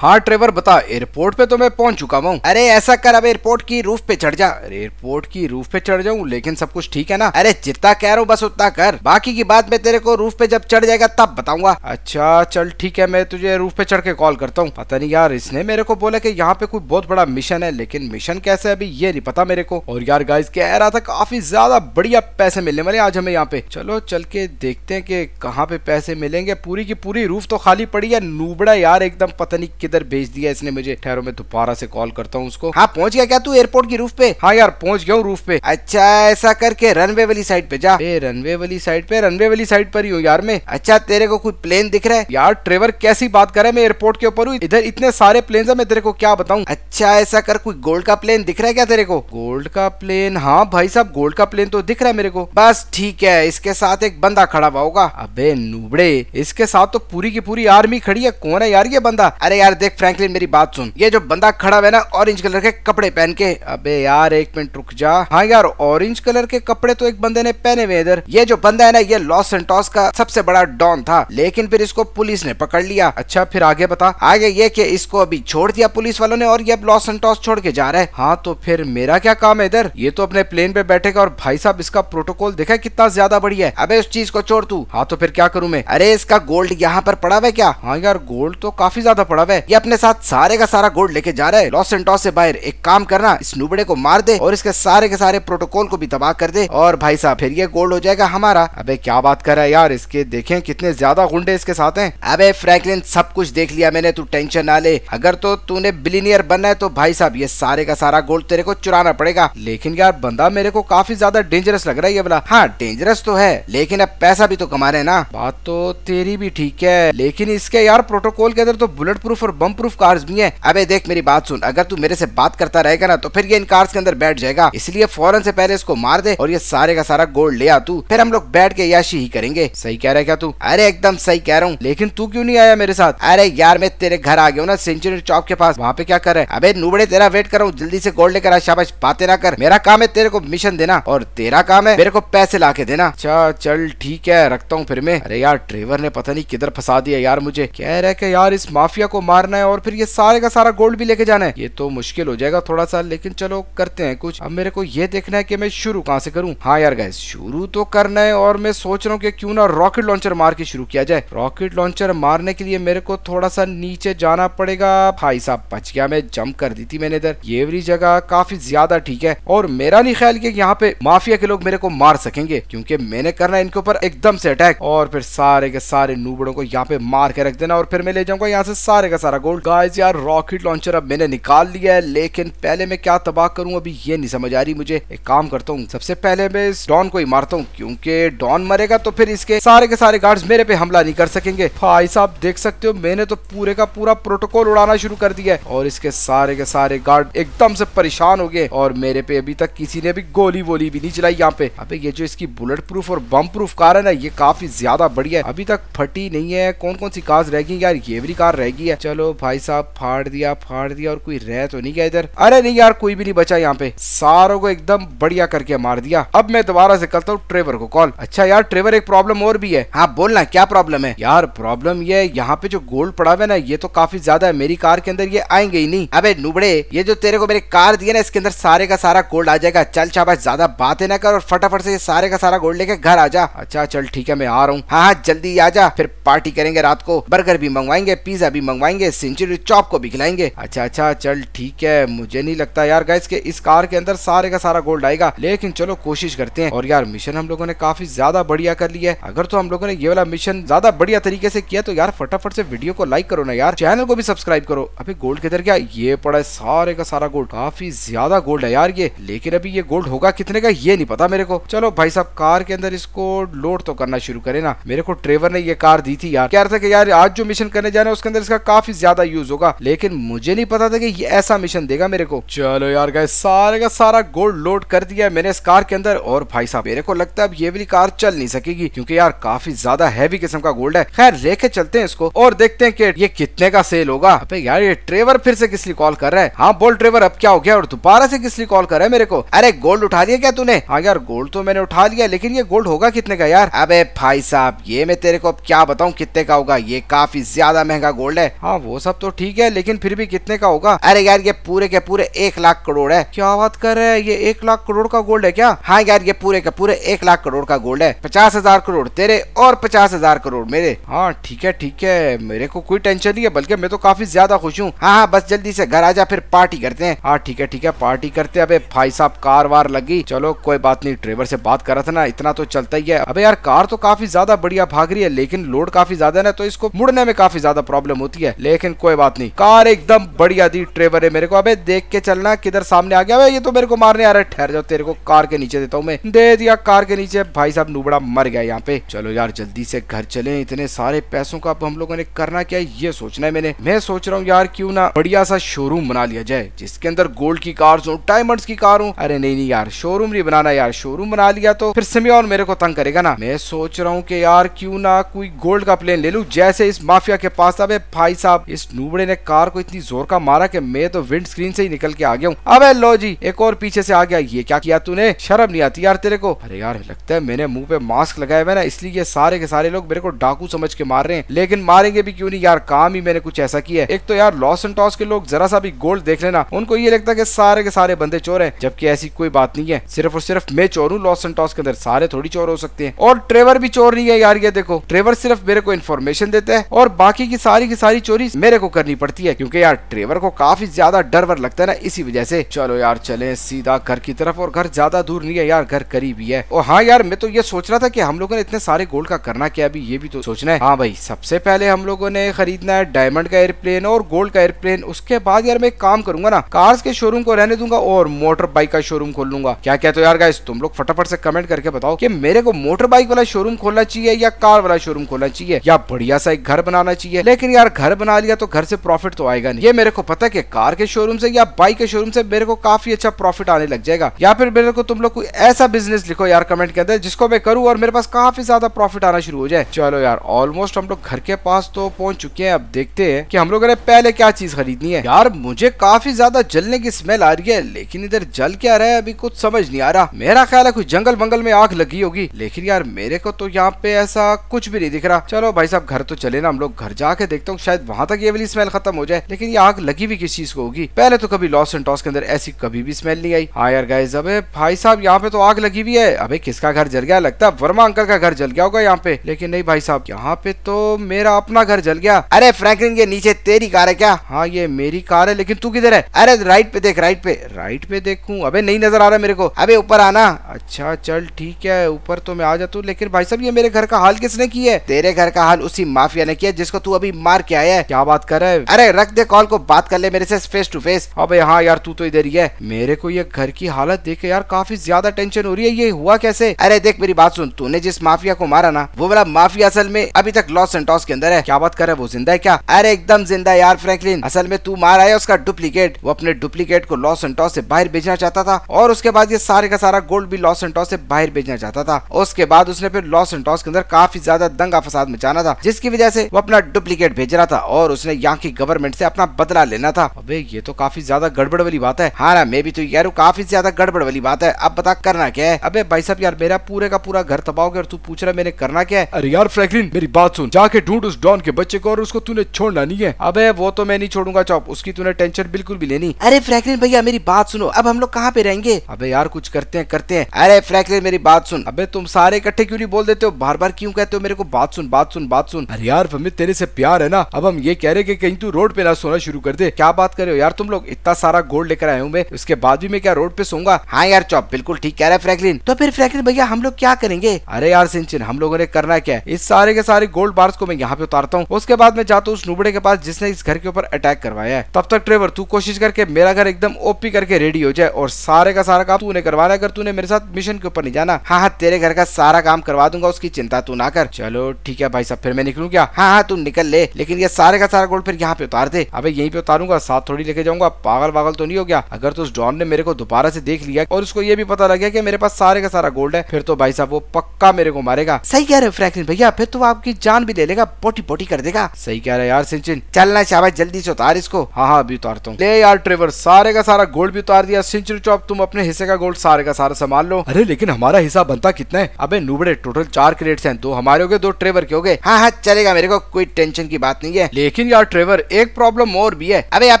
हाँ ट्रेवर बता एयरपोर्ट पे तो मैं पहुंच चुका हूँ अरे ऐसा कर अब एयरपोर्ट की रूफ पे चढ़ जा अरे एयरपोर्ट की रूफ पे चढ़ जाऊँ लेकिन सब कुछ ठीक है ना अरे जितना कह रहा हूँ बस उतना कर बाकी की बात मैं तेरे को रूफ पे जब चढ़ जाएगा तब बताऊंगा अच्छा चल ठीक है मैं तुझे रूफ पे चढ़ के कॉल करता हूँ पता नहीं यार इसने मेरे को बोला की यहाँ पे कोई बहुत बड़ा मिशन है लेकिन मिशन कैसे अभी ये नहीं पता मेरे को और यार गाइस कह रहा था काफी ज्यादा बढ़िया पैसे मिलने वाले आज हमें यहाँ पे चलो चल के देखते हैं की कहाँ पे पैसे मिलेंगे पूरी की पूरी रूफ तो खाली पड़ी है नूबड़ा यार एकदम पता नहीं किधर भेज दिया इसने मुझे ठहरो में दोबारा से कॉल करता हूँ उसको हाँ पहुंच गया क्या तू एयरपोर्ट की रूफ पे हाँ यार पहुंच गया रूफ पे अच्छा ऐसा करके रनवे वाली साइड पे जा रनवे वाली साइड पे रनवे वाली साइड पर ही हूँ यार मैं अच्छा तेरे को कोई प्लेन दिख रहा है यार ट्रेवर कैसी बात करे मैं एयरपोर्ट के ऊपर हूँ इधर इतने सारे प्लेन है मैं तेरे को क्या बताऊँ अच्छा ऐसा कर कोई गोल्ड का प्लेन दिख रहा है क्या तेरे को गोल्ड का प्लेन हाँ भाई साहब गोल्ड का प्लेन तो दिख रहा है मेरे को बस ठीक है इसके साथ एक बंदा खड़ा हुआ होगा अबे नूबड़े इसके साथ तो पूरी की पूरी आर्मी खड़ी है कौन है यार ये बंदा अरे यार देख फ्रैंकलिन मेरी बात सुन ये जो बंदा खड़ा हुआ है ना ऑरेंज कलर के कपड़े पहन के अबे यार एक मिनट रुक जा हाँ यार ऑरेंज कलर के कपड़े तो एक बंदे ने पहने हुए इधर ये जो बंदा है ना ये लॉस सेंटोस का सबसे बड़ा डॉन था लेकिन फिर इसको पुलिस ने पकड़ लिया अच्छा फिर आगे बता आगे ये कि इसको अभी छोड़ दिया पुलिस वालों ने और ये अब लॉस सेंटोस छोड़ के जा रहा है हाँ तो फिर मेरा क्या काम है इधर ये तो अपने प्लेन पे बैठेगा और भाई साहब इसका प्रोटोकॉल देखा कितना ज्यादा बढ़िया है अबे उस चीज को छोड़ तू हाँ तो फिर क्या करूँ मैं अरे इसका गोल्ड यहाँ पर पड़ा हुआ क्या हाँ यार गोल्ड तो काफी ज्यादा पड़ा हुआ है ये अपने साथ सारे का सारा गोल्ड लेके जा रहा है लॉस एंटॉस से बाहर एक काम करना इस नुबड़े को मार दे और इसके सारे के सारे प्रोटोकॉल को भी तबाह कर दे और भाई साहब फिर ये गोल्ड हो जाएगा हमारा अब क्या बात कर रहा है यार इसके देखे कितने ज्यादा गुंडे इसके साथ है अब फ्रैंकलिन सब कुछ देख लिया मैंने तू टेंशन ना ले अगर तो तूने बिलीनियर बनना है तो भाई साहब ये सारे का सारा गोल्ड तेरे को चुराना पड़ेगा लेकिन यार बंदा मेरे को काफी ज्यादा डेंजरस लग रहा है ये बोला हाँ डेंजरस तो है लेकिन अब पैसा भी तो कमा रहे ना बात तो तेरी भी ठीक है लेकिन इसके यार प्रोटोकॉल के अंदर तो बुलेट प्रूफ और बम प्रूफ कार्स भी है अबे देख मेरी बात सुन अगर तू मेरे से बात करता रहेगा ना तो फिर ये इन कार्स के अंदर बैठ जाएगा इसलिए फौरन से पहले इसको मार दे और ये सारे का सारा गोल्ड ले आ तू फिर हम लोग बैठ के याशी ही करेंगे सही कह रहे क्या तू अरे एकदम सही कह रहा हूँ लेकिन तू क्यूँ नहीं आया मेरे साथ अरे यार मैं तेरे घर आ गया ना सेंचुरी चौक के पास वहाँ पे क्या कर रहे अबे नूबड़े तेरा वेट कर रहा हूँ जल्दी से गोल्ड लेकर आ शाबाश बातें ना कर मेरा काम है तेरे को मिशन देना और तेरा काम है मेरे को पैसे ला के देना अच्छा चल ठीक है रखता हूँ फिर मैं अरे यार ड्राइवर ने पता नहीं किधर फंसा दिया यार मुझे कह रहे कि यार इस माफिया को मारना मारना है और फिर ये सारे का सारा गोल्ड भी लेके जाना है ये तो मुश्किल हो जाएगा थोड़ा सा लेकिन चलो करते हैं कुछ अब मेरे को ये देखना है कि मैं शुरू कहाँ से करूँ हाँ यार गाय शुरू तो करना है और मैं सोच रहा हूँ की क्यूँ ना रॉकेट लॉन्चर मार के शुरू किया जाए रॉकेट लॉन्चर मारने के लिए मेरे को थोड़ा सा नीचे जाना पड़ेगा भाई साहब बच गया मैं जंप कर दी थी मैंने इधर ये जगह काफी ज्यादा ठीक है और मेरा नहीं ख्याल की यहाँ पे माफिया के लोग मेरे को मार सकेंगे क्योंकि मैंने करना इनके ऊपर एकदम से अटैक और फिर सारे के सारे नूबड़ों को यहाँ पे मार के रख देना और फिर मैं ले जाऊंगा यहाँ से सारे का सारा गोल्ड गाइस यार रॉकेट लॉन्चर अब मैंने निकाल लिया है लेकिन पहले मैं क्या तबाह करूं अभी ये नहीं समझ आ रही मुझे एक काम करता हूँ सबसे पहले मैं इस डॉन को ही मारता हूँ क्योंकि डॉन मरेगा तो फिर इसके सारे के सारे गार्ड्स मेरे पे हमला नहीं कर सकेंगे भाई साहब देख सकते हो मैंने तो पूरे का पूरा प्रोटोकॉल उड़ाना शुरू कर दिया है और इसके सारे के सारे गार्ड एकदम से परेशान हो गए और मेरे पे अभी तक किसी ने भी गोली वोली भी नहीं चलाई यहाँ पे अभी ये जो इसकी बुलेट प्रूफ और बम प्रूफ कार है ना ये काफी ज्यादा बढ़िया है अभी तक फटी नहीं है कौन कौन सी कार रह गई यार ये भी कार रह गई है चलो चलो भाई साहब फाड़ दिया फाड़ दिया और कोई रह तो नहीं गया इधर अरे नहीं यार कोई भी नहीं बचा यहाँ पे सारों को एकदम बढ़िया करके मार दिया अब मैं दोबारा से करता हूँ ट्रेवर को कॉल अच्छा यार ट्रेवर एक प्रॉब्लम और भी है हाँ बोलना क्या प्रॉब्लम है यार प्रॉब्लम ये यहाँ पे जो गोल्ड पड़ा हुआ है ना ये तो काफी ज्यादा है मेरी कार के अंदर ये आएंगे ही नहीं अबे नुबड़े ये जो तेरे को मेरी कार दी है ना इसके अंदर सारे का सारा गोल्ड आ जाएगा चल शाबाश ज्यादा बातें ना कर और फटाफट से ये सारे का सारा गोल्ड लेके घर आ जा अच्छा चल ठीक है मैं आ रहा हूँ हाँ हाँ जल्दी आ जा फिर पार्टी करेंगे रात को बर्गर भी मंगवाएंगे पिज्जा भी मंगवाएंगे सेंचुरी चॉप को भी खिलाएंगे अच्छा अच्छा चल ठीक है मुझे नहीं लगता यार गाइस के इस कार के अंदर सारे का सारा गोल्ड आएगा लेकिन चलो कोशिश करते हैं और यार मिशन हम लोगों ने काफी ज्यादा बढ़िया कर लिया है अगर तो हम लोगों ने ये वाला मिशन ज्यादा बढ़िया तरीके से किया तो यार फटाफट से वीडियो को लाइक करो ना यार चैनल को भी सब्सक्राइब करो अभी गोल्ड किधर गया ये पड़ा है सारे का सारा गोल्ड काफी ज्यादा गोल्ड है यार ये लेकिन अभी ये गोल्ड होगा कितने का ये नहीं पता मेरे को चलो भाई साहब कार के अंदर इसको लोड तो करना शुरू करे ना मेरे को ट्रेवर ने ये कार दी थी यार क्या था कि यार आज जो मिशन करने जा रहे हैं उसके अंदर इसका काफी ज्यादा यूज होगा लेकिन मुझे नहीं पता था कि ये ऐसा मिशन देगा मेरे को चलो यार गए सारे का सारा गोल्ड लोड कर दिया है मैंने इस कार के अंदर और भाई साहब मेरे को लगता है अब ये वाली कार चल नहीं सकेगी क्योंकि यार काफी ज्यादा हैवी किस्म का गोल्ड है खैर लेके चलते हैं इसको और देखते हैं कि ये कितने का सेल होगा अबे यार ये ट्रेवर फिर से किस लिए कॉल कर रहा है हाँ बोल ट्रेवर अब क्या हो गया और दोबारा से किस लिए कॉल कर रहा है मेरे को अरे गोल्ड उठा लिया क्या तूने हाँ यार गोल्ड तो मैंने उठा लिया लेकिन ये गोल्ड होगा कितने का यार अबे भाई साहब ये मैं तेरे को अब क्या बताऊँ कितने का होगा ये काफी ज्यादा महंगा गोल्ड है हाँ वो सब तो ठीक है लेकिन फिर भी कितने का होगा अरे यार ये पूरे के पूरे एक लाख करोड़ है क्या बात कर रहे हैं ये एक लाख करोड़ का गोल्ड है क्या हाँ यार ये पूरे के पूरे एक लाख करोड़ का गोल्ड है पचास हजार करोड़ तेरे और पचास हजार करोड़ मेरे हाँ ठीक है ठीक है मेरे को कोई टेंशन नहीं है बल्कि मैं तो काफी ज्यादा खुश हूँ हाँ हाँ बस जल्दी से घर आ जा फिर पार्टी करते हैं हाँ ठीक है ठीक है पार्टी करते अबे भाई साहब कार वार लगी चलो कोई बात नहीं ड्राइवर से बात करा था ना इतना तो चलता ही है अबे यार कार तो काफी ज्यादा बढ़िया भाग रही है लेकिन लोड काफी ज्यादा है ना तो इसको मुड़ने में काफी ज्यादा प्रॉब्लम होती है लेकिन लेकिन कोई बात नहीं कार एकदम बढ़िया दी ट्रेवर है मेरे को अबे देख के चलना किधर सामने आ गया ये तो मेरे को मारने आ रहा है ठहर जाओ तेरे को कार के नीचे देता हूँ मैं दे दिया कार के नीचे भाई साहब नुबड़ा मर गया यहाँ पे चलो यार जल्दी से घर चले इतने सारे पैसों का अब हम लोगों ने करना क्या ये सोचना है मैंने मैं सोच रहा हूँ यार क्यों ना बढ़िया सा शोरूम बना लिया जाए जिसके अंदर गोल्ड की कार हो डायमंड की कार हो अरे नहीं नहीं यार शोरूम नहीं बनाना यार शोरूम बना लिया तो फिर और मेरे को तंग करेगा ना मैं सोच रहा हूँ की यार क्यूँ ना कोई गोल्ड का प्लेन ले लू जैसे इस माफिया के पास था भाई साहब इस नूबड़े ने कार को इतनी जोर का मारा कि मैं तो विंड स्क्रीन से ही निकल के आ गया हूँ अब लो जी एक और पीछे से आ गया ये क्या किया तूने शर्म नहीं आती यार तेरे को अरे यार लगता है मैंने मुंह पे मास्क लगाया हुआ ना इसलिए ये सारे के सारे लोग मेरे को डाकू समझ के मार रहे हैं लेकिन मारेंगे भी क्यों नहीं यार काम ही मैंने कुछ ऐसा किया है एक तो यार लॉस एंड टॉस के लोग जरा सा भी गोल्ड देख लेना उनको ये लगता है कि सारे के सारे बंदे चोर हैं जबकि ऐसी कोई बात नहीं है सिर्फ और सिर्फ मैं चोर हूँ लॉस एंड टॉस के अंदर सारे थोड़ी चोर हो सकते हैं और ट्रेवर भी चोर नहीं है यार ये देखो ट्रेवर सिर्फ मेरे को इन्फॉर्मेशन देता है और बाकी की सारी की सारी चोरी मेरे को करनी पड़ती है क्योंकि यार ट्रेवर को काफी ज्यादा डर वर लगता है ना इसी वजह से चलो यार चले सीधा घर की तरफ और घर ज्यादा दूर नहीं है यार घर करीब ही है और हाँ यार मैं तो ये सोच रहा था की हम लोगों ने इतने सारे गोल्ड का करना क्या अभी ये भी तो सोचना है हाँ भाई सबसे पहले हम लोगों ने खरीदना है डायमंड का एयरप्लेन और गोल्ड का एयरप्लेन उसके बाद यार मैं काम करूंगा ना कार्स के शोरूम को रहने दूंगा और मोटर बाइक का शोरूम खोल लूंगा क्या कहते हो यार गाइस तुम लोग फटाफट से कमेंट करके बताओ कि मेरे को मोटर बाइक वाला शोरूम खोलना चाहिए या कार वाला शोरूम खोलना चाहिए या बढ़िया सा एक घर बनाना चाहिए लेकिन यार घर बना लिया तो घर से प्रॉफिट तो आएगा नहीं ये मेरे को पता है कि कार के शोरूम से या बाइक के शोरूम से मेरे को काफी अच्छा प्रॉफिट आने लग जाएगा या फिर मेरे को तुम लोग कोई ऐसा बिजनेस लिखो यार कमेंट के अंदर जिसको मैं करूँ और मेरे पास काफी ज्यादा प्रॉफिट आना शुरू हो जाए चलो यार ऑलमोस्ट हम लोग घर के पास तो पहुंच चुके हैं अब देखते हैं कि हम लोग अरे पहले क्या चीज खरीदनी है यार मुझे काफी ज्यादा जलने की स्मेल आ रही है लेकिन इधर जल क्या रहा है अभी कुछ समझ नहीं आ रहा मेरा ख्याल है कुछ जंगल बंगल में आग लगी होगी लेकिन यार मेरे को तो यहाँ पे ऐसा कुछ भी नहीं दिख रहा चलो भाई साहब घर तो चले ना हम लोग घर जाके देखता हूँ शायद वहाँ था कि ये वाली स्मेल खत्म हो जाए लेकिन ये आग लगी भी किस चीज को होगी पहले तो कभी लॉस एंड टॉस के अंदर ऐसी कभी भी स्मेल नहीं आई हाँ यार गाइज अबे भाई साहब यहाँ पे तो आग लगी हुई है अबे किसका घर जल गया लगता है वर्मा अंकल का घर जल गया होगा यहाँ पे लेकिन नहीं भाई साहब यहाँ पे तो मेरा अपना घर जल गया अरे फ्रैंकलिन के नीचे तेरी कार है क्या हाँ ये मेरी कार है लेकिन तू किधर है अरे राइट पे देख राइट पे राइट पे देखू अबे नहीं नजर आ रहा मेरे को अबे ऊपर आना अच्छा चल ठीक है ऊपर तो मैं आ जाता हूँ लेकिन भाई साहब ये मेरे घर का हाल किसने किया है तेरे घर का हाल उसी माफिया ने किया जिसको तू अभी मार के आया है क्या क्या बात कर रहा है अरे रख दे कॉल को बात कर ले मेरे से फेस टू फेस अब हाँ यार तू तो इधर ही है मेरे को ये घर की हालत देख के यार काफी ज्यादा टेंशन हो रही है ये हुआ कैसे अरे देख मेरी बात सुन तूने जिस माफिया को मारा ना वो वाला माफिया असल में अभी तक लॉस सेंटोस के अंदर है क्या बात कर रहा है वो जिंदा है क्या अरे एकदम जिंदा यार फ्रैंकलिन असल में तू मारा है उसका डुप्लीकेट वो अपने डुप्लीकेट को लॉस सेंटोस से बाहर भेजना चाहता था और उसके बाद ये सारे का सारा गोल्ड भी लॉस सेंटोस से बाहर भेजना चाहता था उसके बाद उसने फिर लॉस सेंटोस के अंदर काफी ज्यादा दंगा फसाद मचाना था जिसकी वजह से वो अपना डुप्लीकेट भेज रहा था और और उसने यहाँ की गवर्नमेंट से अपना बदला लेना था अबे ये तो काफी ज्यादा गड़बड़ वाली बात है हाँ मैं भी तो यार काफी ज्यादा गड़बड़ वाली बात है अब बता करना क्या है अबे भाई साहब यार मेरा पूरे का पूरा घर तबाओगे और तू पूछ रहा मैंने करना क्या है अरे यार फ्रैंकलिन मेरी बात सुन जाके ढूंढ उस डॉन के बच्चे को और उसको तूने छोड़ना नहीं है अब वो तो मैं नहीं छोड़ूंगा चौप उसकी तूने टेंशन बिल्कुल भी लेनी अरे फ्रैंकलिन भैया मेरी बात सुनो अब हम लोग कहाँ पे रहेंगे अबे यार कुछ करते हैं करते हैं अरे फ्रैंकलिन मेरी बात सुन अबे तुम सारे इकट्ठे क्यों नहीं बोल देते हो बार बार क्यों कहते हो मेरे को बात सुन बात सुन बात सुन अरे यार हमें तेरे से प्यार है ना अब हम ये कह रहे कि कहीं तू रोड पे ना सोना शुरू कर दे क्या बात कर रहे हो यार तुम लोग इतना सारा गोल्ड लेकर आए हूँ मैं उसके बाद भी मैं क्या रोड पे सोंगा हाँ यार चौप बिल्कुल ठीक कह रहे हैं फ्रैकलिन तो फिर फ्रैकलिन भैया हम लोग क्या करेंगे अरे यार सिंचिन हम लोगों ने करना क्या है इस सारे के सारे गोल्ड बार्स को मैं यहाँ पे उतारता हूँ उसके बाद मैं जाता हूँ उस नुबड़े के पास जिसने इस घर के ऊपर अटैक करवाया है तब तक ट्रेवर तू कोशिश करके मेरा घर एकदम ओपी करके रेडी हो जाए और सारे का सारा काम तूने करवाना अगर तूने मेरे साथ मिशन के ऊपर नहीं जाना हाँ हाँ तेरे घर का सारा काम करवा दूंगा उसकी चिंता तू ना कर चलो ठीक है भाई साहब फिर मैं निकलूँ क्या हाँ हाँ तू निकल ले लेकिन ये सारे का सारा गोल्ड फिर यहाँ पे उतार दे अबे यहीं पे उतारूंगा साथ थोड़ी लेके जाऊंगा पागल पागल तो नहीं हो गया अगर तो उस डॉन ने मेरे को दोबारा से देख लिया और उसको ये भी पता लग गया कि मेरे पास सारे का सारा गोल्ड है फिर तो भाई साहब वो पक्का मेरे को मारेगा सही कह रहे हो फ्रैंकलिन भैया फिर तो आपकी जान भी ले लेगा पोटी पोटी कर देगा सही कह रहे यार सिंचिन चलना शाबाश जल्दी से उतार इसको हाँ हाँ अभी उतारता हूँ ले यार ट्रेवर सारे का सारा गोल्ड भी उतार दिया सिंचिन चौप तुम अपने हिस्से का गोल्ड सारे का सारा संभाल लो अरे लेकिन हमारा हिस्सा बनता कितना है अबे नूबड़े टोटल चार क्रेट्स हैं दो हमारे हो गए दो ट्रेवर के हो गए हाँ हाँ चलेगा मेरे को कोई टेंशन की बात नहीं है लेकिन लेकिन यार ट्रेवर एक प्रॉब्लम और भी है अरे अब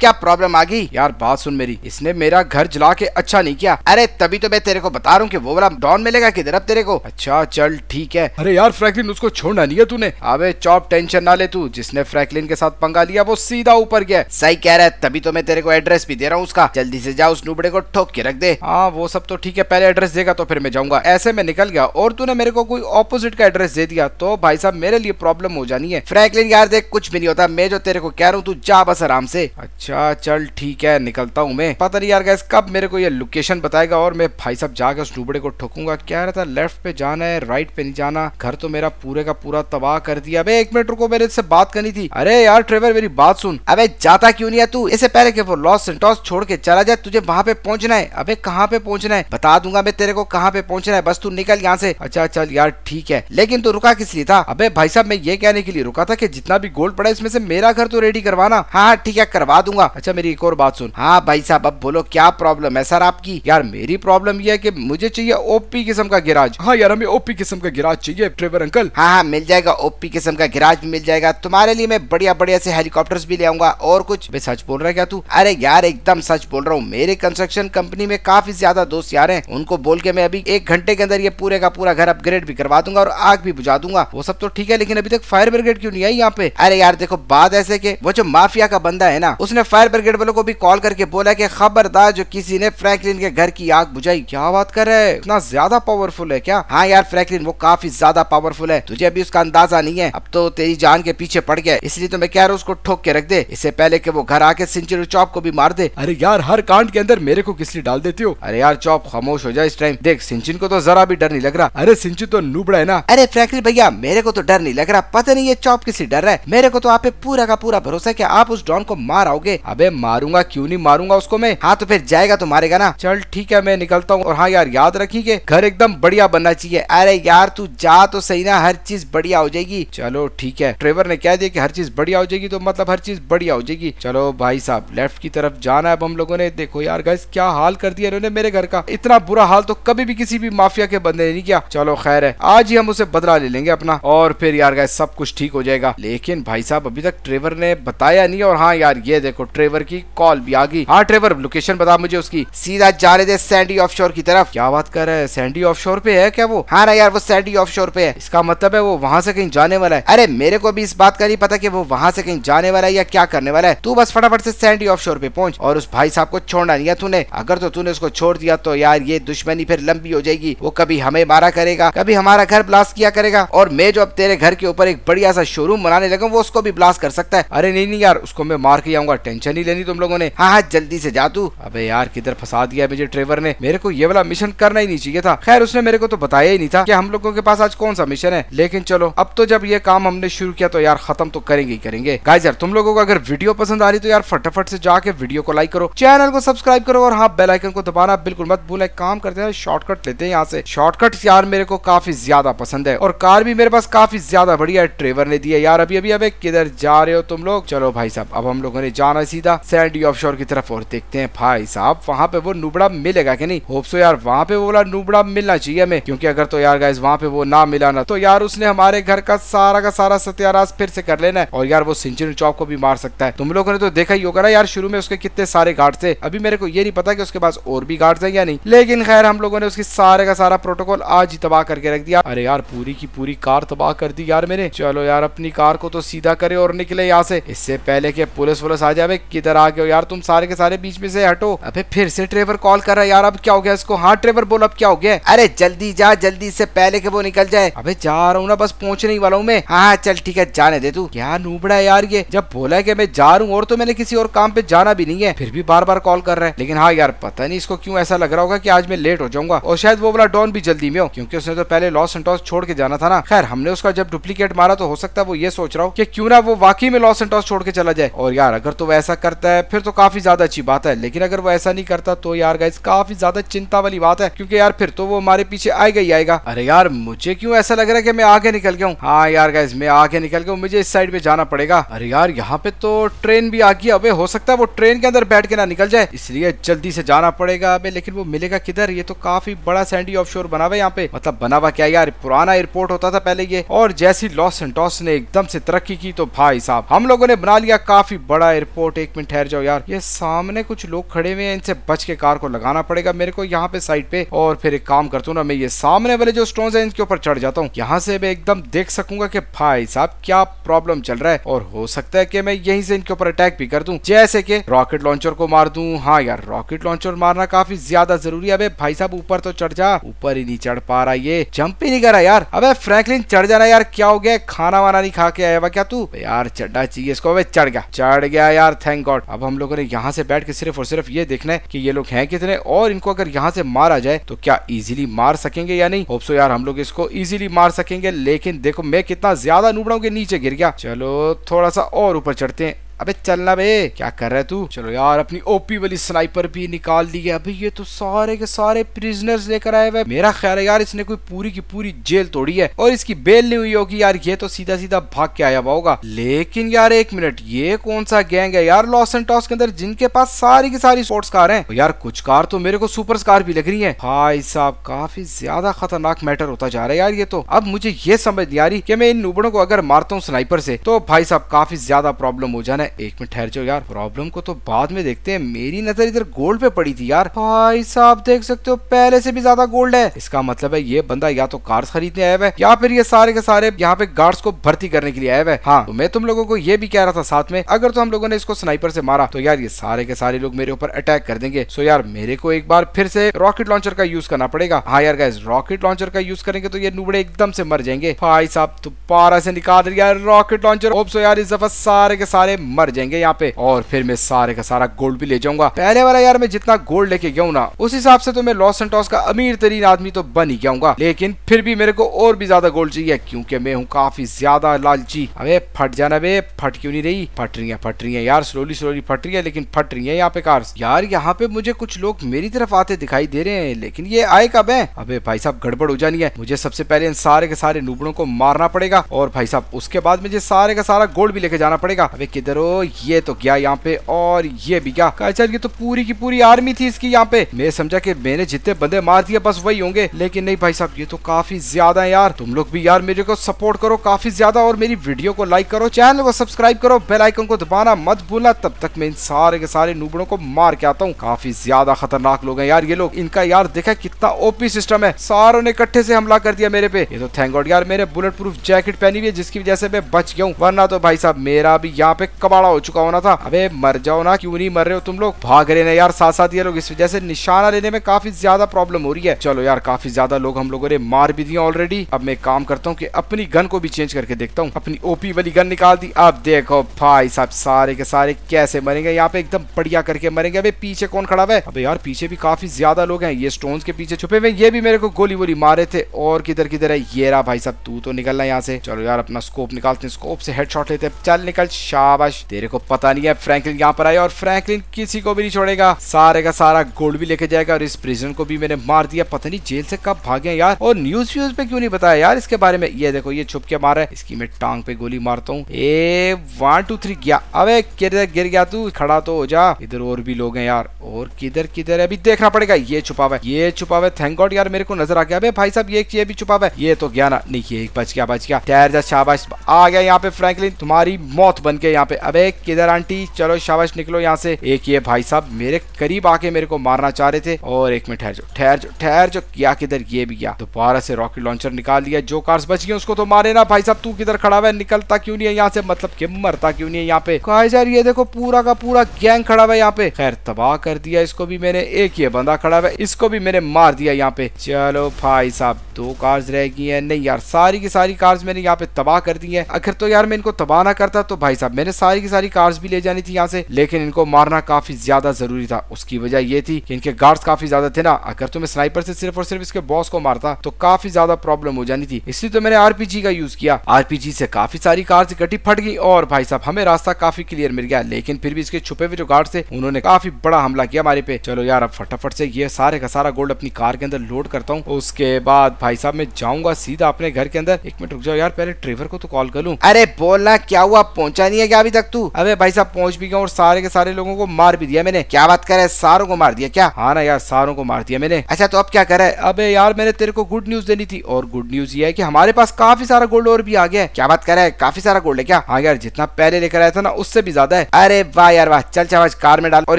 क्या प्रॉब्लम आ गई यार बात सुन मेरी इसने मेरा घर जला के अच्छा नहीं किया अरे तभी तो मैं तेरे को बता रहा हूँ की वो वाला डॉन मिलेगा किधर अब तेरे को अच्छा चल ठीक है अरे यार फ्रैंकलिन उसको छोड़ना नहीं है तूने अबे चौप टेंशन ना ले तू जिसने फ्रैंकलिन के साथ पंगा लिया वो सीधा ऊपर गया सही कह रहा है तभी तो मैं तेरे को एड्रेस भी दे रहा हूँ उसका जल्दी से जा उस नूबड़े को ठोक के रख दे हाँ वो सब तो ठीक है पहले एड्रेस देगा तो फिर मैं जाऊंगा ऐसे में निकल गया और तूने मेरे को कोई ऑपोजिट का एड्रेस दे दिया तो भाई साहब मेरे लिए प्रॉब्लम हो जानी है फ्रैंकलिन यार देख कुछ भी नहीं होता मैं जो तेरे को कह रहा हूँ तू जा बस आराम से अच्छा चल ठीक है निकलता हूँ मैं पता नहीं यार गैस कब मेरे को ये लोकेशन बताएगा और मैं भाई साहब जाकर उस डूबड़े को ठोकूंगा क्या रहता था लेफ्ट पे जाना है राइट पे नहीं जाना घर तो मेरा पूरे का पूरा तबाह कर दिया अबे एक मिनट रुको मेरे से बात करनी थी अरे यार ट्रेवर मेरी बात सुन अबे जाता क्यों नहीं है तू इसे पहले के वो लॉस सेंटोस छोड़ के चला जाए तुझे वहाँ पे पहुँचना है अबे कहाँ पे पहुँचना है बता दूंगा मैं तेरे को कहाँ पे पहुँचना है बस तू निकल यहाँ से अच्छा चल यार ठीक है लेकिन तू रुका किस लिए था अबे भाई साहब मैं ये कहने के लिए रुका था की जितना भी गोल्ड पड़ा है इसमें से मेरा घर तो रेडी करवाना हाँ, हाँ ठीक है करवा दूंगा अच्छा मेरी एक और बात सुन हाँ भाई साहब अब बोलो क्या प्रॉब्लम है सर आपकी यार मेरी प्रॉब्लम यह है कि मुझे चाहिए ओपी किस्म का गिराज हाँ यार हमें ओपी किस्म का गिराज चाहिए ट्रेवर अंकल हाँ हाँ मिल जाएगा ओपी किस्म का गिराज मिल जाएगा तुम्हारे लिए मैं बढ़िया बढ़िया से हेलीकॉप्टर्स भी ले आऊंगा और कुछ मैं सच बोल रहा है क्या तू अरे यार एकदम सच बोल रहा हूँ मेरे कंस्ट्रक्शन कंपनी में काफी ज्यादा दोस्त यार हैं उनको बोल के मैं अभी एक घंटे के अंदर ये पूरे का पूरा घर अपग्रेड भी करवा दूंगा और आग भी बुझा दूंगा वो सब तो ठीक है लेकिन अभी तक फायर ब्रिगेड क्यों नहीं आई यहाँ पे अरे यार देखो बात ऐसे के वो जो माफिया का बंदा है ना उसने फायर ब्रिगेड वालों को भी कॉल करके बोला की खबरदार जो किसी ने फ्रैंकलिन के घर की आग बुझाई क्या बात कर रहे है इतना ज्यादा पावरफुल है क्या हाँ यार फ्रैंकलिन वो काफी ज्यादा पावरफुल है तुझे अभी उसका अंदाजा नहीं है अब तो तेरी जान के पीछे पड़ गया इसलिए तो मैं कह रहा हूँ उसको ठोक के रख दे इससे पहले की वो घर आके सेंचुरी चौप को भी मार दे अरे यार हर कांड के अंदर मेरे को किसी डाल देती हो अरे यार चौप खामोश हो जाए इस टाइम देख सिंचिन को तो जरा भी डर नहीं लग रहा अरे सिंचिन तो नूबड़ा है ना अरे फ्रैंकलिन भैया मेरे को तो डर नहीं लग रहा पता नहीं ये चौप किसी डर रहा है मेरे को तो आप पूरा का पूरा भरोसा है कि आप उस डॉन को मार आओगे अबे मारूंगा क्यों नहीं मारूंगा उसको मैं हाँ तो फिर जाएगा तो मारेगा ना चल ठीक है मैं निकलता हूँ और हाँ यार याद रखिए घर एकदम बढ़िया बनना चाहिए अरे यार तू जा तो सही ना हर चीज बढ़िया हो जाएगी चलो ठीक है ट्रेवर ने कह दिया कि हर चीज बढ़िया हो जाएगी तो मतलब हर चीज बढ़िया हो जाएगी चलो भाई साहब लेफ्ट की तरफ जाना है अब हम लोगों ने देखो यार गैस क्या हाल कर दिया इन्होंने मेरे घर का इतना बुरा हाल तो कभी भी किसी भी माफिया के बंदे ने नहीं किया चलो खैर है आज ही हम उसे बदला ले लेंगे अपना और फिर यार गैस सब कुछ ठीक हो जाएगा लेकिन भाई साहब अभी तक तक ट्रेवर ने बताया नहीं और हाँ यार ये देखो ट्रेवर की कॉल भी आ गई हाँ ट्रेवर लोकेशन बता मुझे उसकी सीधा जा रहे थे सैंडी ऑफ की तरफ क्या बात कर रहे हैं सैंडी ऑफ पे है क्या वो हाँ ना यार वो सैंडी ऑफ पे है इसका मतलब है वो वहाँ से कहीं जाने वाला है अरे मेरे को भी इस बात का नहीं पता की वो वहाँ से कहीं जाने वाला है या क्या करने वाला है तू बस फटाफट से सैंडी ऑफ पे पहुंच और उस भाई साहब को छोड़ना नहीं है तूने अगर तो तूने उसको छोड़ दिया तो यार ये दुश्मनी फिर लंबी हो जाएगी वो कभी हमें मारा करेगा कभी हमारा घर ब्लास्ट किया करेगा और मैं जो अब तेरे घर के ऊपर एक बढ़िया सा शोरूम बनाने लगा वो उसको भी ब्लास्ट कर सकता है अरे नहीं नहीं यार उसको मैं मार के आऊंगा टेंशन ही लेनी तुम लोगों ने हाँ हाँ जल्दी से जा तू अबे यार किधर फंसा दिया मुझे ट्रेवर ने मेरे को ये वाला मिशन करना ही नहीं चाहिए था खैर उसने मेरे को तो बताया ही नहीं था कि हम लोगों के पास आज कौन सा मिशन है लेकिन चलो अब तो जब ये काम हमने शुरू किया तो यार खत्म तो करेंगे ही करेंगे गाइज यार तुम लोगों को अगर वीडियो पसंद आ रही तो यार फटाफट से जाके वीडियो को लाइक करो चैनल को सब्सक्राइब करो और हाँ बेलाइकन को दबाना बिल्कुल मत भूल एक काम करते हैं शॉर्टकट लेते हैं यहाँ से शॉर्टकट यार मेरे को काफी ज्यादा पसंद है और कार भी मेरे पास काफी ज्यादा बढ़िया है ट्रेवर ने दिया यार अभी अभी अब किधर जा जा रहे हो तुम लोग चलो भाई साहब अब हम लोगों ने जाना सीधा सैंडी ऑफ की तरफ और देखते हैं भाई साहब वहाँ पे वो नुबड़ा मिलेगा की नहीं होप सो यार वहाँ पे बोला नुबड़ा मिलना चाहिए हमें क्योंकि अगर तो यार गाइज वहाँ पे वो ना मिला ना तो यार उसने हमारे घर का सारा का सारा सत्यानाश फिर से कर लेना है और यार वो सिंचुरी चौक को भी मार सकता है तुम लोगों ने तो देखा ही होगा ना यार शुरू में उसके कितने सारे गार्ड थे अभी मेरे को ये नहीं पता कि उसके पास और भी गार्ड है या नहीं लेकिन खैर हम लोगों ने उसकी सारे का सारा प्रोटोकॉल आज ही तबाह करके रख दिया अरे यार पूरी की पूरी कार तबाह कर दी यार मैंने चलो यार अपनी कार को तो सीधा करे और निकले यहाँ से इससे पहले के पुलिस वुलिस आ जाए किधर आ गए हो यार तुम सारे के सारे बीच में से हटो अभी फिर से ट्रेवर कॉल कर रहा है यार अब क्या हो गया इसको हाँ ट्रेवर बोल अब क्या हो गया अरे जल्दी जा जल्दी इससे पहले के वो निकल जाए अभी जा रहा हूँ ना बस पहुंचने ही वाला हूँ मैं हाँ, हाँ चल ठीक है जाने दे तू क्या नूबड़ा है यार ये जब बोला है कि मैं जा रहा हूँ और तो मैंने किसी और काम पे जाना भी नहीं है फिर भी बार बार कॉल कर रहा है लेकिन हाँ यार पता नहीं इसको क्यों ऐसा लग रहा होगा कि आज मैं लेट हो जाऊंगा और शायद वो बोला डॉन भी जल्दी में हो क्योंकि उसने तो पहले लॉस एंड छोड़ के जाना था ना खैर हमने उसका जब डुप्लीकेट मारा तो हो सकता है वो ये सोच रहा हूँ की क्यूँ ना वो वाकई में लॉस टॉस छोड़ के चला जाए और यार अगर तो वो ऐसा करता है फिर तो काफी ज्यादा अच्छी बात है लेकिन अगर वो ऐसा नहीं करता तो यार गाइस काफी ज्यादा चिंता वाली बात है क्योंकि यार फिर तो वो हमारे पीछे आएगा ही आएगा अरे यार मुझे क्यों ऐसा लग रहा है कि मैं आगे निकल गया हूँ हाँ यार गाइज मैं आगे निकल गया मुझे इस साइड में जाना पड़ेगा अरे यार यहाँ पे तो ट्रेन भी आ गई अब हो सकता है वो ट्रेन के अंदर बैठ के ना निकल जाए इसलिए जल्दी से जाना पड़ेगा अब लेकिन वो मिलेगा किधर ये तो काफी बड़ा सैंडी ऑफ शोर बना हुआ यहाँ पे मतलब बना हुआ क्या यार पुराना एयरपोर्ट होता था पहले ये और जैसी लॉस टॉस ने एकदम से तरक्की की तो भाई साहब हम लोगों ने बना लिया काफी बड़ा एयरपोर्ट एक मिनट ठहर जाओ यार ये सामने कुछ लोग खड़े हुए हैं इनसे बच के कार को लगाना पड़ेगा मेरे को यहाँ पे साइड पे और फिर एक काम करता हूँ ना मैं ये सामने वाले जो स्टोन है इनके ऊपर चढ़ जाता हूँ यहाँ से मैं एकदम देख सकूंगा की भाई साहब क्या प्रॉब्लम चल रहा है और हो सकता है की मैं यही से इनके ऊपर अटैक भी कर दू जैसे की रॉकेट लॉन्चर को मार दू हाँ यार रॉकेट लॉन्चर मारना काफी ज्यादा जरूरी है अभी भाई साहब ऊपर तो चढ़ जा ऊपर ही नहीं चढ़ पा रहा ये जंप ही नहीं कर रहा यार अब फ्रैंकलिन चढ़ जाना यार क्या हो गया खाना वाना नहीं खा के आया हुआ क्या तू यार यार चढ़ना चाहिए इसको अबे चढ़ गया चढ़ गया यार थैंक गॉड अब हम लोगों ने यहाँ से बैठ के सिर्फ और सिर्फ ये देखना है कि ये लोग हैं कितने और इनको अगर यहाँ से मारा जाए तो क्या इजिली मार सकेंगे या नहीं होप्सो यार हम लोग इसको इजिली मार सकेंगे लेकिन देखो मैं कितना ज्यादा नूबड़ाओं के नीचे गिर गया चलो थोड़ा सा और ऊपर चढ़ते हैं अबे चलना बे क्या कर रहा है तू चलो यार अपनी ओपी वाली स्नाइपर भी निकाल ली है अभी ये तो सारे के सारे प्रिजनर्स लेकर आए हुए मेरा ख्याल है यार इसने कोई पूरी की पूरी जेल तोड़ी है और इसकी बेल नहीं हुई होगी यार ये तो सीधा सीधा भाग के आया होगा लेकिन यार एक मिनट ये कौन सा गैंग है यार लॉस एंड टॉस के अंदर जिनके पास सारी की सारी स्पोर्ट्स कार है यार कुछ कार तो मेरे को सुपर कार भी लग रही है भाई साहब काफी ज्यादा खतरनाक मैटर होता जा रहा है यार ये तो अब मुझे ये समझ नहीं आ रही की मैं इन नुबड़ों को अगर मारता हूँ स्नाइपर से तो भाई साहब काफी ज्यादा प्रॉब्लम हो जाना है एक मिनट ठहर जाओ यार प्रॉब्लम को तो बाद में देखते हैं मेरी नजर इधर गोल्ड पे पड़ी थी यार भाई साहब देख सकते हो पहले से भी ज्यादा गोल्ड है इसका मतलब है ये बंदा या तो कार्स खरीदने आया हुआ है या फिर ये सारे के सारे यहाँ पे गार्ड्स को भर्ती करने के लिए आया हुआ है हाँ तो मैं तुम लोगों को ये भी कह रहा था साथ में अगर तो हम लोगों ने इसको स्नाइपर से मारा तो यार ये सारे के सारे लोग मेरे ऊपर अटैक कर देंगे सो यार मेरे को एक बार फिर से रॉकेट लॉन्चर का यूज करना पड़ेगा हाँ यार गाइज रॉकेट लॉन्चर का यूज करेंगे तो ये नुबड़े एकदम से मर जाएंगे भाई साहब तो पारा से निकाल रही यार रॉकेट लॉन्चर होप सो यार इस दफा सारे के सारे मर मर जाएंगे यहाँ पे और फिर मैं सारे का सारा गोल्ड भी ले जाऊंगा पहले वाला यार मैं जितना गोल्ड लेके गया ना उस हिसाब से तो मैं लॉस सेंटोस का अमीर तरीन आदमी तो बन ही गया लेकिन फिर भी मेरे को और भी ज्यादा गोल्ड चाहिए क्यूँकी मैं हूँ काफी ज्यादा लालची अबे फट जाना अभी फट क्यों नहीं रही फट रही है फट रही है यार स्लोली स्लोली फट रही है लेकिन फट रही है यहाँ पे कार्स यार यहाँ पे मुझे कुछ लोग मेरी तरफ आते दिखाई दे रहे हैं लेकिन ये आए कब है अबे भाई साहब गड़बड़ हो जानी है मुझे सबसे पहले इन सारे के सारे नूबड़ों को मारना पड़ेगा और भाई साहब उसके बाद मुझे सारे का सारा गोल्ड भी लेके जाना पड़ेगा अबे किधर मारो ये तो गया यहाँ पे और ये भी गया कायचर अच्छा, ये तो पूरी की पूरी आर्मी थी इसकी यहाँ पे मैं समझा की मैंने जितने बंदे मार दिए बस वही होंगे लेकिन नहीं भाई साहब ये तो काफी ज्यादा है यार तुम लोग भी यार मेरे को सपोर्ट करो काफी ज्यादा और मेरी वीडियो को लाइक करो चैनल को सब्सक्राइब करो बेल आइकन को दबाना मत भूलना तब तक मैं इन सारे के सारे नूबड़ों को मार के आता हूँ काफी ज्यादा खतरनाक लोग हैं यार ये लोग इनका यार देखा कितना ओपी सिस्टम है सारों ने इकट्ठे से हमला कर दिया मेरे पे ये तो थैंक गॉड यार मेरे बुलेट प्रूफ जैकेट पहनी हुई है जिसकी वजह से मैं बच गया हूँ वरना तो भाई साहब मेरा भी यहाँ पे बड़ा हो चुका होना था अबे मर जाओ ना क्यों नहीं मर रहे हो तुम लोग भाग रहे ना यार साथ साथ ये लोग इस वजह से निशाना लेने में काफी ज्यादा प्रॉब्लम हो रही है चलो यार काफी ज्यादा लोग हम लोगों ने मार भी दिया ऑलरेडी अब मैं काम करता हूँ की अपनी गन को भी चेंज करके देखता हूँ अपनी ओपी वाली गन निकाल दी अब देखो भाई साहब सारे के सारे कैसे मरेंगे यहाँ पे एकदम बढ़िया करके मरेंगे अभी पीछे कौन खड़ा हुआ है अबे यार पीछे भी काफी ज्यादा लोग हैं ये स्टोन के पीछे छुपे हुए ये भी मेरे को गोली वोली मारे थे और किधर किधर है ये रहा भाई साहब तू तो निकलना यहाँ से चलो यार अपना स्कोप निकालते हैं स्कोप से हेडशॉट लेते हैं चल निकल शाबाश तेरे को पता नहीं है फ्रैंकलिन यहाँ पर आया और फ्रैंकलिन किसी को भी नहीं छोड़ेगा सारे का सारा गोल्ड भी लेके जाएगा और इस प्रिजन को भी मैंने मार दिया पता नहीं जेल से कब भागे यार और न्यूज व्यूज में क्यों नहीं बताया यार इसके बारे में ये देखो ये छुप के मारा है इसकी मैं टांग पे गोली मारता हूँ ए वन टू थ्री गया अब गिर गया तू खड़ा तो हो जा इधर और भी लोग हैं यार और किधर किधर है अभी देखना पड़ेगा ये छुपा हुआ है ये छुपा हुआ है थैंक गॉड यार मेरे को नजर आ गया अबे भाई साहब ये ये भी छुपा हुआ है ये तो गया ना नहीं ये बच गया बच गया ठहर जा शाबाश आ गया यहाँ पे फ्रैंकलिन तुम्हारी मौत बन के यहाँ पे अबे किधर आंटी चलो शाबाश निकलो यहाँ से एक ये भाई साहब मेरे करीब आके मेरे को मारना चाह रहे थे और एक मिनट ठहर जो ठहर जो ठहर जो क्या किधर ये भी गया दोबारा से रॉकेट लॉन्चर निकाल लिया जो कार्स बच गए उसको तो मारे ना भाई साहब तू किधर खड़ा हुआ है निकलता क्यों नहीं है यहाँ से मतलब कि मरता क्यों नहीं है यहाँ पे कहा यार ये देखो पूरा का पूरा गैंग खड़ा हुआ है यहाँ पे खैर तबाह कर दिया इसको भी मैंने एक ये बंदा खड़ा हुआ इसको भी मैंने मार दिया यहाँ पे चलो भाई साहब दो कार्स रह गई है नहीं यार सारी की सारी कार्स मैंने यहाँ पे तबाह कर दी है अगर तो यार मैं इनको तबाह ना करता तो भाई साहब मैंने सारी की सारी कार्स भी ले जानी थी यहाँ से लेकिन इनको मारना काफी ज्यादा जरूरी था उसकी वजह ये थी कि इनके गार्ड्स काफी ज्यादा थे ना अगर तुम्हें स्नाइपर से सिर्फ और सिर्फ इसके बॉस को मारता तो काफी ज्यादा प्रॉब्लम हो जानी थी इसलिए तो मैंने आरपीजी का यूज किया आरपीजी से काफी सारी कार्स इकट्ठी फट गई और भाई साहब हमें रास्ता काफी क्लियर मिल गया लेकिन फिर भी इसके छुपे हुए जो गार्ड थे उन्होंने काफी बड़ा हमला किया हमारे पे चलो यार अब फटाफट से ये सारे का सारा गोल्ड अपनी कार के अंदर लोड करता हूँ उसके बाद भाई साहब मैं जाऊंगा सीधा अपने घर के अंदर एक मिनट रुक जाओ यार पहले ट्रेवर को तो कॉल कर लू अरे बोलना क्या हुआ पहुंचा नहीं है क्या अभी तक तू अबे भाई साहब पहुंच भी गया और सारे के सारे लोगों को मार भी दिया मैंने क्या बात कर रहा है सारों को मार दिया क्या हाँ ना यार सारों को मार दिया मैंने अच्छा तो अब क्या कर रहा है अबे यार मैंने तेरे को गुड न्यूज देनी थी और गुड न्यूज ये है कि हमारे पास काफी सारा गोल्ड और भी आ गया है क्या बात कर रहा है काफी सारा गोल्ड है क्या हाँ यार जितना पहले लेकर आया था ना उससे भी ज्यादा है अरे वाह यार वाह चल चावज कार में डाल और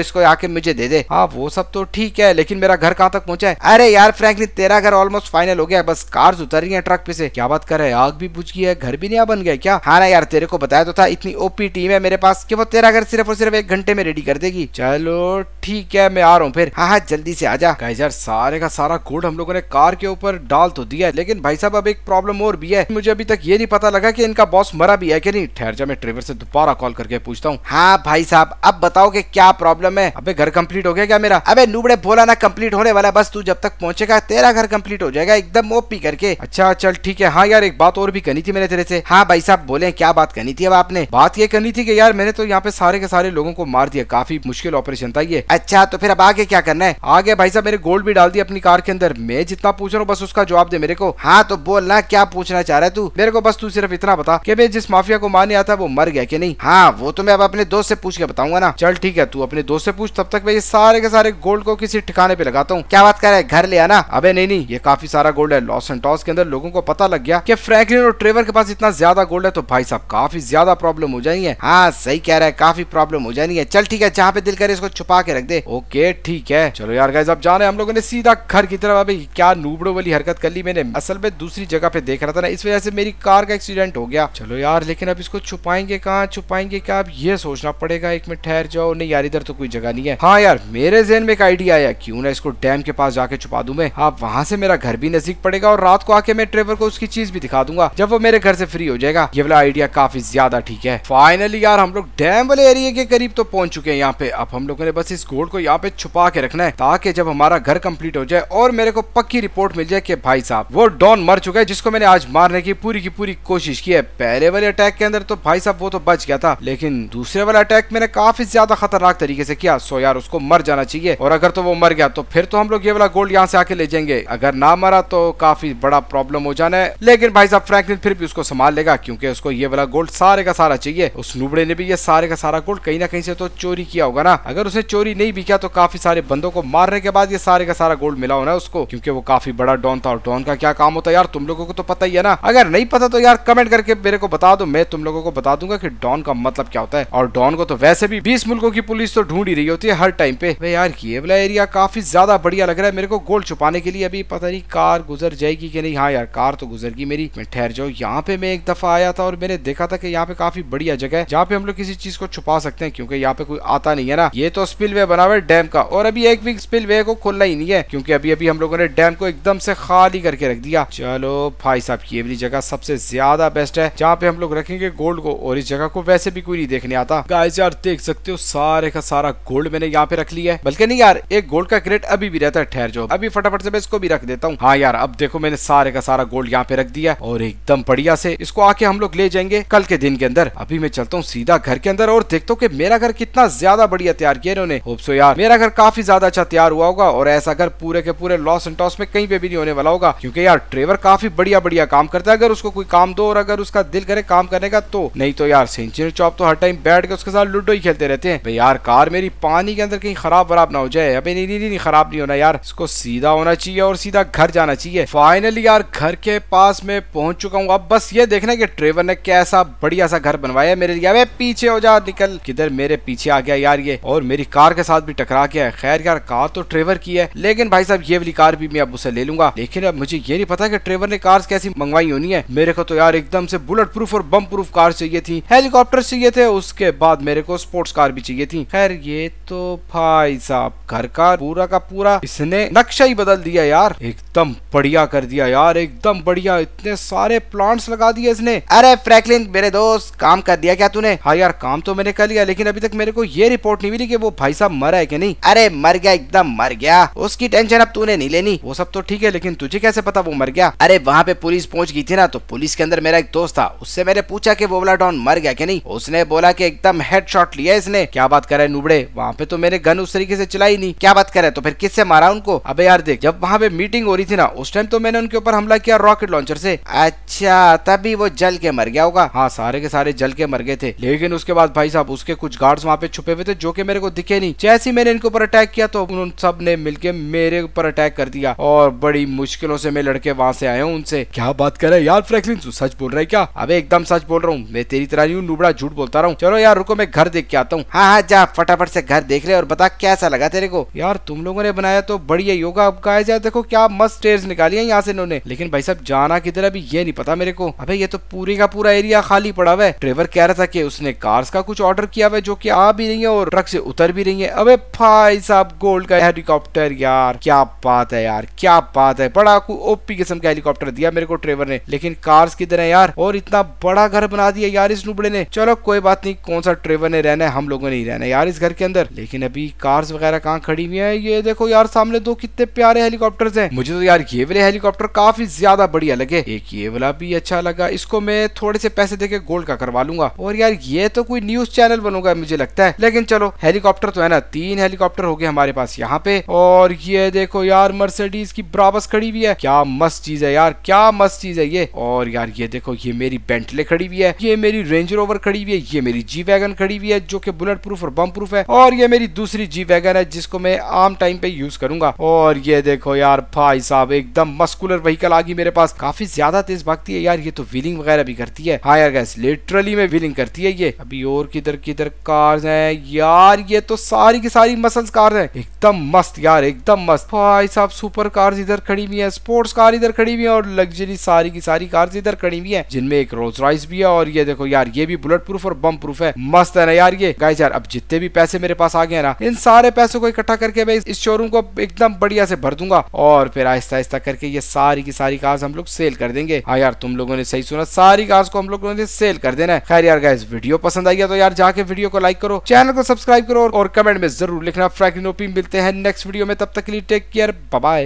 इसको आके मुझे दे दे हाँ वो सब तो ठीक है लेकिन मेरा घर कहाँ तक पहुंचा है अरे यार फ्रैंकलिन तेरा घर ऑलमोस्ट फाइनल हो गया बस कार्स उतर रही है ट्रक पे से क्या बात कर है आग भी बुझ गई है घर भी नया बन गया क्या हाँ ना यार तेरे को बताया तो था इतनी ओपी टीम है मेरे पास कि वो तेरा घर सिर्फ और सिर्फ एक घंटे में रेडी कर देगी चलो ठीक है मैं आ रहा हूँ फिर हाँ हाँ जल्दी से आ जा यार सारे का सारा गुड़ हम लोगों ने कार के ऊपर डाल तो दिया है लेकिन भाई साहब अब एक प्रॉब्लम और भी है मुझे अभी तक ये नहीं पता लगा की इनका बॉस मरा भी है की नहीं ठहर जा मैं ड्राइवर से दोबारा कॉल करके पूछता हूँ हाँ भाई साहब अब बताओ की क्या प्रॉब्लम है अब घर कम्प्लीट हो गया क्या मेरा अब नूबड़े बोला ना कम्प्लीट होने वाला बस तू जब तक पहुंचेगा तेरा घर कम्प्लीट हो जाएगा एकदम ओपी करके अच्छा चल ठीक है हाँ यार एक बात और भी करनी थी मेरे तेरे से हाँ भाई साहब बोले क्या बात करनी थी अब आपने बात ये करनी थी कि है यार मैंने तो यहाँ पे सारे के सारे लोगों को मार दिया काफी मुश्किल ऑपरेशन था ये अच्छा तो फिर अब आगे क्या करना है आगे भाई साहब मेरे गोल्ड भी डाल दिया अपनी कार के अंदर मैं जितना पूछ रहा हूँ बस उसका जवाब दे मेरे को हाँ तो बोलना क्या पूछना चाह रहा है तू मेरे को बस तू सिर्फ इतना बता की मैं जिस माफिया को मारने आता वो मर गया की नहीं हाँ वो तो मैं अब अपने दोस्त से पूछ के बताऊंगा ना चल ठीक है तू अपने दोस्त से पूछ तब तक मैं ये सारे के सारे गोल्ड को किसी ठिकाने पे लगाता हूँ क्या बात कर रहा है घर ले आना अबे नहीं नहीं ये काफी सारा गोल्ड है लॉस एंड टॉस के अंदर लोगों को पता लग गया कि फ्रैंकलिन और ट्रेवर के पास इतना ज्यादा गोल्ड है तो भाई साहब काफी ज्यादा प्रॉब्लम हो जाएंगे हाँ हाँ सही कह रहा है काफी प्रॉब्लम हो जानी है चल ठीक है जहाँ पे दिल करे इसको छुपा के रख दे ओके ठीक है चलो यार गाइज अब जाने हम लोगों ने सीधा घर की तरफ अभी क्या नूबड़ो वाली हरकत कर ली मैंने असल में दूसरी जगह पे देख रहा था ना इस वजह से मेरी कार का एक्सीडेंट हो गया चलो यार लेकिन अब इसको छुपाएंगे कहाँ छुपाएंगे क्या अब ये सोचना पड़ेगा एक मिनट ठहर जाओ नहीं यार इधर तो कोई जगह नहीं है हाँ यार मेरे जहन में एक आइडिया आया क्यूँ ना इसको डैम के पास जाके छुपा दू मैं आप हाँ, वहाँ से मेरा घर भी नजदीक पड़ेगा और रात को आके मैं ट्रेवर को उसकी चीज भी दिखा दूंगा जब वो मेरे घर से फ्री हो जाएगा ये वाला आइडिया काफी ज्यादा ठीक है फाइनली यार हम लोग डैम वाले एरिया के करीब तो पहुंच चुके हैं यहाँ पे अब हम लोगों ने बस इस गोल्ड को यहाँ पे छुपा के रखना है ताकि जब हमारा घर कंप्लीट हो जाए और मेरे को पक्की रिपोर्ट मिल जाए कि भाई साहब वो डॉन मर चुका है जिसको मैंने आज मारने की पूरी की पूरी कोशिश की है पहले वाले अटैक के अंदर तो भाई साहब वो तो बच गया था लेकिन दूसरे वाला अटैक मैंने काफी ज्यादा खतरनाक तरीके से किया सो यार उसको मर जाना चाहिए और अगर तो वो मर गया तो फिर तो हम लोग ये वाला गोल्ड यहाँ से आके ले जाएंगे अगर ना मरा तो काफी बड़ा प्रॉब्लम हो जाना है लेकिन भाई साहब फ्रैंकलिन फिर भी उसको संभाल लेगा क्योंकि उसको ये वाला गोल्ड सारे का सारा चाहिए उस नूब दुबड़े ने भी ये सारे का सारा गोल्ड कहीं ना कहीं से तो चोरी किया होगा ना अगर उसने चोरी नहीं भी किया तो काफी सारे बंदों को मारने के बाद ये सारे का सारा गोल्ड मिला होना उसको क्योंकि वो काफी बड़ा डॉन था और डॉन का क्या काम होता है यार तुम लोगों को तो पता ही है ना अगर नहीं पता तो यार कमेंट करके मेरे को बता दो मैं तुम लोगों को बता दूंगा की डॉन का मतलब क्या होता है और डॉन को तो वैसे भी बीस मुल्कों की पुलिस तो ढूंढ ही रही होती है हर टाइम पे वे यार ये वाला एरिया काफी ज्यादा बढ़िया लग रहा है मेरे को गोल्ड छुपाने के लिए अभी पता नहीं कार गुजर जाएगी कि नहीं हाँ यार कार तो गुजरगी मेरी मैं ठहर जाओ यहाँ पे मैं एक दफा आया था और मैंने देखा था कि यहाँ पे काफी बढ़िया जगह है जहाँ यहाँ पे हम लोग किसी चीज को छुपा सकते हैं क्योंकि यहाँ पे कोई आता नहीं है ना ये तो स्पिल वे बना हुआ है डैम का और अभी एक भी वे को खोलना ही नहीं है क्योंकि अभी अभी हम लोगों ने डैम को एकदम से खाली करके रख दिया चलो भाई साहब ये भी जगह सबसे ज्यादा बेस्ट है जहाँ पे हम लोग रखेंगे गोल्ड को और इस जगह को वैसे भी कोई नहीं देखने आता गाइस यार देख सकते हो सारे का सारा गोल्ड मैंने यहाँ पे रख लिया है बल्कि नहीं यार एक गोल्ड का ग्रेट अभी भी रहता है ठहर जो अभी फटाफट से मैं इसको भी रख देता हूँ हाँ यार अब देखो मैंने सारे का सारा गोल्ड यहाँ पे रख दिया और एकदम बढ़िया से इसको आके हम लोग ले जाएंगे कल के दिन के अंदर अभी मैं चलता हूँ सीधा घर के अंदर और देखते हो कि मेरा घर कितना ज्यादा बढ़िया तैयार किया इन्होंने होप्सो यार मेरा घर काफी ज्यादा अच्छा तैयार हुआ होगा और ऐसा घर पूरे के पूरे लॉस एंड टॉस में कहीं पे भी नहीं होने वाला होगा क्योंकि यार ट्रेवर काफी बढ़िया बढ़िया काम करता है अगर उसको कोई काम दो और अगर उसका दिल करे काम करने का तो नहीं तो यार सेंचुरी चौप तो हर टाइम बैठ के उसके साथ लूडो ही खेलते रहते हैं भाई यार कार मेरी पानी के अंदर कहीं खराब वराब ना हो जाए अभी नहीं नहीं नहीं, खराब नहीं होना यार इसको सीधा होना चाहिए और सीधा घर जाना चाहिए फाइनली यार घर के पास में पहुंच चुका हूँ अब बस ये देखना की ट्रेवर ने कैसा बढ़िया सा घर बनवाया मेरे लिए अब पीछे हो जा निकल किधर मेरे पीछे आ गया यार ये और मेरी कार के साथ भी टकरा गया खैर यार कार तो ट्रेवर की है लेकिन भाई साहब ये वाली कार भी मैं अब उसे ले लूंगा लेकिन अब मुझे ये नहीं पता की ट्रेवर ने कार कैसी मंगवाई होनी है मेरे को तो यार एकदम से बुलेट प्रूफ और बम प्रूफ कार चाहिए थी हेलीकॉप्टर चाहिए थे उसके बाद मेरे को स्पोर्ट्स कार भी चाहिए थी खैर ये तो भाई साहब घर का पूरा का पूरा इसने नक्शा ही बदल दिया यार एकदम बढ़िया कर दिया यार एकदम बढ़िया इतने सारे प्लांट्स लगा दिए इसने अरे फ्रैंकलिन मेरे दोस्त काम कर दिया क्या तूने में हाँ यार काम तो मैंने कर लिया लेकिन अभी तक मेरे को ये रिपोर्ट नहीं मिली की वो भाई साहब मरा है कि नहीं अरे मर गया एकदम मर गया उसकी टेंशन अब तूने नहीं लेनी वो सब तो ठीक है लेकिन तुझे कैसे पता वो मर गया अरे वहाँ पे पुलिस पहुँच गई थी ना तो पुलिस के अंदर मेरा एक दोस्त था उससे मैंने पूछा की बोबला डॉन मर गया की नहीं उसने बोला की एकदम हेड शॉट लिया इसने क्या बात करे नुबड़े वहाँ पे तो मैंने गन उस तरीके ऐसी चलाई नहीं क्या बात करे तो फिर किससे मारा उनको अब यार देख जब वहाँ पे मीटिंग हो रही थी ना उस टाइम तो मैंने उनके ऊपर हमला किया रॉकेट लॉन्चर से अच्छा तभी वो जल के मर गया होगा हाँ सारे के सारे जल के मर गए थे लेकिन उसके बाद भाई साहब उसके कुछ गार्ड्स वहाँ पे छुपे हुए थे जो कि मेरे को दिखे नहीं जैसे ही मैंने इनके ऊपर अटैक किया तो उन सब ने मिलकर मेरे ऊपर अटैक कर दिया और बड़ी मुश्किलों से मैं लड़के वहाँ से आया हूँ उनसे क्या बात कर रहे यार फ्रैंकलिन तू सच बोल रहा है क्या अब एकदम सच बोल रहा हूँ मैं तेरी तरह नहीं हूँ नुबड़ा झूठ बोलता रहा हूँ चलो यार रुको मैं घर देख के आता हूँ हाँ हाँ जा फटाफट से घर देख ले और बता कैसा लगा तेरे को यार तुम लोगों ने बनाया तो बढ़िया योगा अब गाया जाए देखो क्या मस्त स्टेज निकाली है यहाँ से इन्होंने लेकिन भाई साहब जाना किधर अभी ये नहीं पता मेरे को अबे ये तो पूरी का पूरा एरिया खाली पड़ा हुआ है ड्राइवर कह रहा था कि उसने कार्स का कुछ ऑर्डर किया हुआ जो कि आ भी रही है और ट्रक से उतर भी रही है अबे भाई साहब गोल्ड का हेलीकॉप्टर यार क्या बात है यार क्या बात है बड़ा ओपी किस्म का हेलीकॉप्टर दिया मेरे को ट्रेवर ने लेकिन कार्स की तरह यार और इतना बड़ा घर बना दिया यार इस नुबड़े ने चलो कोई बात नहीं कौन सा ट्रेवर ने रहना है हम लोगों ने ही रहना है यार इस घर के अंदर लेकिन अभी कार्स वगैरह कहाँ खड़ी हुई है ये देखो यार सामने दो कितने प्यारे हेलीकॉप्टर है मुझे तो यार ये वाले हेलीकॉप्टर काफी ज्यादा बढ़िया लगे एक ये वाला भी अच्छा लगा इसको मैं थोड़े से पैसे देके गोल्ड का करवा लूंगा और यार ये तो कोई न्यूज चैनल बनूंगा मुझे लगता है लेकिन चलो हेलीकॉप्टर तो है ना तीन हेलीकॉप्टर हो गए हमारे पास यहाँ पे और ये देखो यार मर्सिडीज की बराबर खड़ी हुई है क्या मस्त चीज है यार क्या मस्त चीज है ये और यार ये देखो ये मेरी बेंटले खड़ी हुई है ये मेरी रेंज रोवर खड़ी हुई है ये मेरी जी वैगन खड़ी हुई है जो की बुलेट प्रूफ और बम प्रूफ है और ये मेरी दूसरी जी वैगन है जिसको मैं आम टाइम पे यूज करूंगा और ये देखो यार भाई साहब एकदम मस्कुलर व्हीकल आ गई मेरे पास काफी ज्यादा तेज भागती है यार ये तो व्हीलिंग वगैरह भी करती है हाँ यार गैस लिटरली में व्हीलिंग करती है है ये अभी और किधर किधर कार्स हैं यार ये तो सारी की सारी मसल कार्स हैं एकदम मस्त यार एकदम मस्त भाई साहब सुपर कार्स इधर खड़ी हुई है स्पोर्ट्स कार इधर खड़ी हुई है और लग्जरी सारी की सारी कार्स इधर खड़ी हुई है जिनमें एक रोज राइस भी है और ये देखो यार ये भी बुलेट प्रूफ और बम प्रूफ है मस्त है ना यार ये गाय यार अब जितने भी पैसे मेरे पास आ गए ना इन सारे पैसों को इकट्ठा करके मैं इस शोरूम को एकदम बढ़िया से भर दूंगा और फिर आहिस्ता आहिस्ता करके ये सारी की सारी कार्स हम लोग सेल कर देंगे हाँ यार तुम लोगों ने सही सुना सारी कार्स को हम लोगों ने सेल कर देना है खैर यार गाइस वीडियो पसंद आई है तो यार जाके वीडियो को लाइक करो चैनल को सब्सक्राइब करो और, कमेंट में जरूर लिखना फ्रैंकलिन ओपी मिलते हैं नेक्स्ट वीडियो में तब तक के लिए टेक केयर बाय